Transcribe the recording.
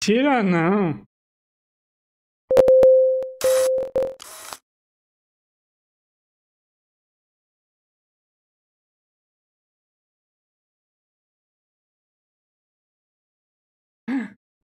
Tira não